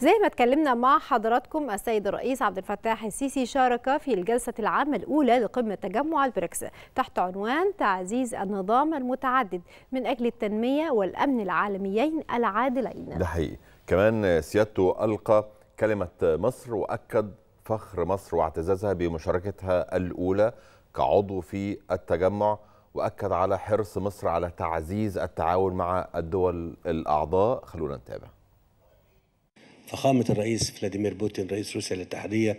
زي ما اتكلمنا مع حضراتكم السيد الرئيس عبد الفتاح السيسي شارك في الجلسة العامة الأولى لقمة تجمع البريكس تحت عنوان تعزيز النظام المتعدد من أجل التنمية والأمن العالميين العادلين ده حقيقي كمان سيادته ألقى كلمة مصر وأكد فخر مصر واعتزازها بمشاركتها الأولى كعضو في التجمع وأكد على حرص مصر على تعزيز التعاون مع الدول الأعضاء خلونا نتابع فخامة الرئيس فلاديمير بوتين رئيس روسيا الاتحادية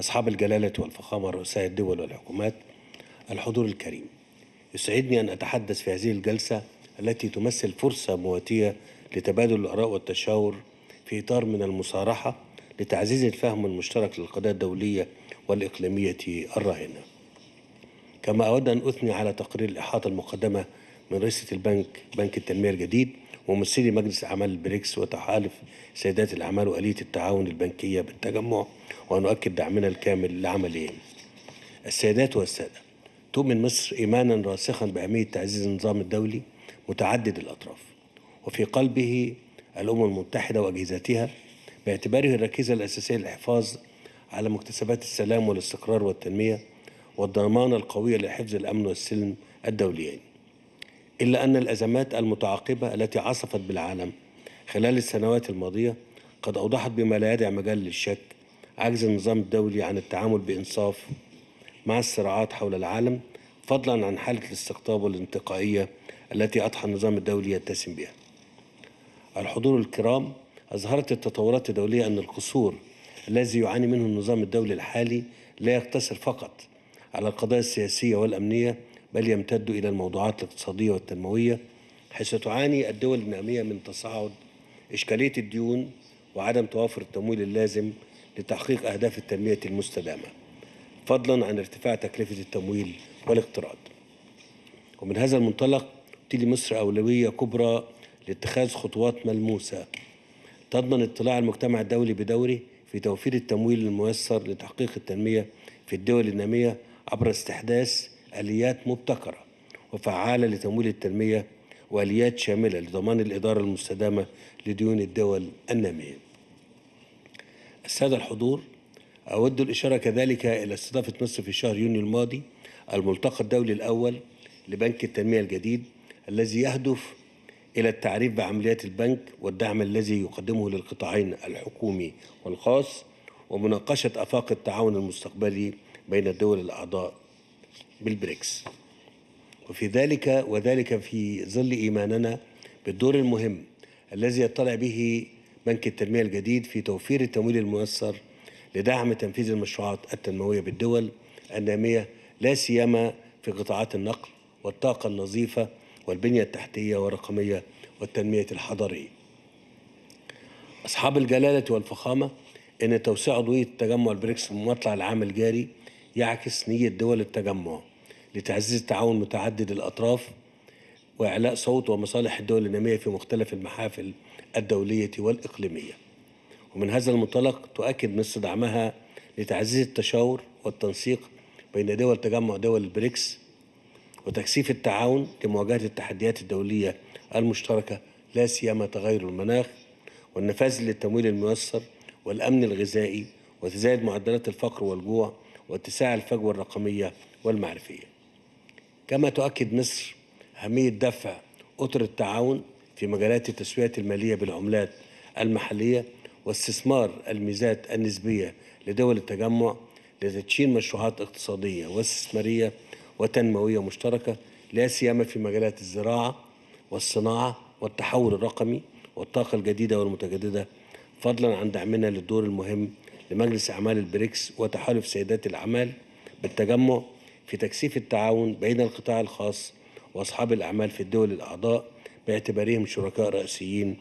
أصحاب الجلالة والفخامة رؤساء الدول والحكومات الحضور الكريم يسعدني أن أتحدث في هذه الجلسة التي تمثل فرصة مواتية لتبادل الآراء والتشاور في إطار من المصارحة لتعزيز الفهم المشترك للقضايا الدولية والإقليمية الراهنة كما أود أن أثني على تقرير الإحاطة المقدمة من رئيسة البنك بنك التنمية الجديد ممثلي مجلس أعمال البريكس وتحالف سيدات الأعمال وآلية التعاون البنكية بالتجمع ونؤكد دعمنا الكامل لعملهم السيدات والسادة تؤمن مصر إيمانا راسخا بأهمية تعزيز النظام الدولي متعدد الأطراف وفي قلبه الأمم المتحدة وأجهزتها باعتباره الركيزة الأساسية للحفاظ على مكتسبات السلام والاستقرار والتنمية والضمانة القوية لحفظ الأمن والسلم الدوليين إلا أن الأزمات المتعاقبة التي عصفت بالعالم خلال السنوات الماضية قد أوضحت بما لا يدع مجال للشك عجز النظام الدولي عن التعامل بإنصاف مع الصراعات حول العالم فضلا عن حالة الاستقطاب والانتقائية التي أضحى النظام الدولي يتسم بها الحضور الكرام أظهرت التطورات الدولية أن القصور الذي يعاني منه النظام الدولي الحالي لا يقتصر فقط على القضايا السياسية والأمنية بل يمتد إلى الموضوعات الاقتصادية والتنموية حيث تعاني الدول النامية من تصاعد إشكالية الديون وعدم توافر التمويل اللازم لتحقيق أهداف التنمية المستدامة فضلا عن ارتفاع تكلفة التمويل والاقتراض ومن هذا المنطلق تلي مصر أولوية كبرى لاتخاذ خطوات ملموسة تضمن اطلاع المجتمع الدولي بدوره في توفير التمويل الميسر لتحقيق التنمية في الدول النامية عبر استحداث آليات مبتكرة وفعالة لتمويل التنمية وآليات شاملة لضمان الإدارة المستدامة لديون الدول النامية السادة الحضور أود الإشارة كذلك إلى استضافة مصر في شهر يونيو الماضي الملتقى الدولي الأول لبنك التنمية الجديد الذي يهدف إلى التعريف بعمليات البنك والدعم الذي يقدمه للقطاعين الحكومي والخاص ومناقشة آفاق التعاون المستقبلي بين الدول الأعضاء بالبريكس وفي ذلك وذلك في ظل إيماننا بالدور المهم الذي يطلع به بنك التنمية الجديد في توفير التمويل الميسر لدعم تنفيذ المشروعات التنموية بالدول النامية لا سيما في قطاعات النقل والطاقة النظيفة والبنية التحتية والرقمية والتنمية الحضرية أصحاب الجلالة والفخامة أن توسيع عضوية تجمع البريكس مطلع العام الجاري يعكس نية دول التجمع لتعزيز التعاون متعدد الأطراف وإعلاء صوت ومصالح الدول النامية في مختلف المحافل الدولية والإقليمية ومن هذا المنطلق تؤكد مصر دعمها لتعزيز التشاور والتنسيق بين دول تجمع دول البريكس وتكثيف التعاون لمواجهة التحديات الدولية المشتركة لا سيما تغير المناخ والنفاذ للتمويل الميسر والأمن الغذائي وتزايد معدلات الفقر والجوع واتساع الفجوة الرقمية والمعرفية كما تؤكد مصر أهمية دفع أطر التعاون في مجالات التسوية المالية بالعملات المحلية واستثمار الميزات النسبية لدول التجمع لتدشين مشروعات اقتصادية واستثمارية وتنموية مشتركة لا سيما في مجالات الزراعة والصناعة والتحول الرقمي والطاقة الجديدة والمتجددة فضلا عن دعمنا للدور المهم لمجلس أعمال البريكس وتحالف سيدات الأعمال بالتجمع في تكثيف التعاون بين القطاع الخاص وأصحاب الأعمال في الدول الأعضاء باعتبارهم شركاء رئيسيين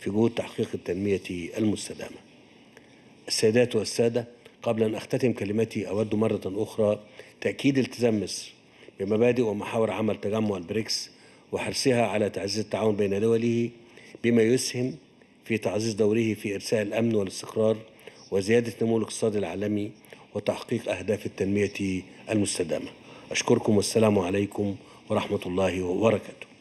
في جهود تحقيق التنمية المستدامة السيدات والسادة قبل أن أختتم كلمتي أود مرة أخرى تأكيد التزام مصر بمبادئ ومحاور عمل تجمع البريكس وحرصها على تعزيز التعاون بين دوله بما يسهم في تعزيز دوره في إرساء الأمن والاستقرار وزيادة نمو الاقتصاد العالمي وتحقيق أهداف التنمية المستدامة أشكركم والسلام عليكم ورحمة الله وبركاته